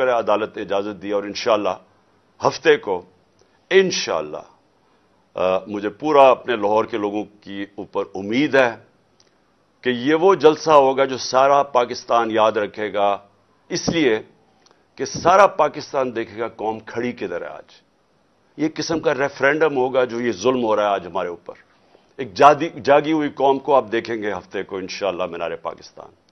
शुक्र है अदालत ने इजाजत दी और इन हफ्ते को इन मुझे पूरा अपने लाहौर के लोगों की ऊपर उम्मीद है कि ये वो जलसा होगा जो सारा पाकिस्तान याद रखेगा इसलिए कि सारा पाकिस्तान देखेगा कौम खड़ी किधर है आज ये किस्म का रेफरेंडम होगा जो ये जुल्म हो रहा है आज हमारे ऊपर एक जागी हुई कौम को आप देखेंगे हफ्ते को इन शाह मीनार पाकिस्तान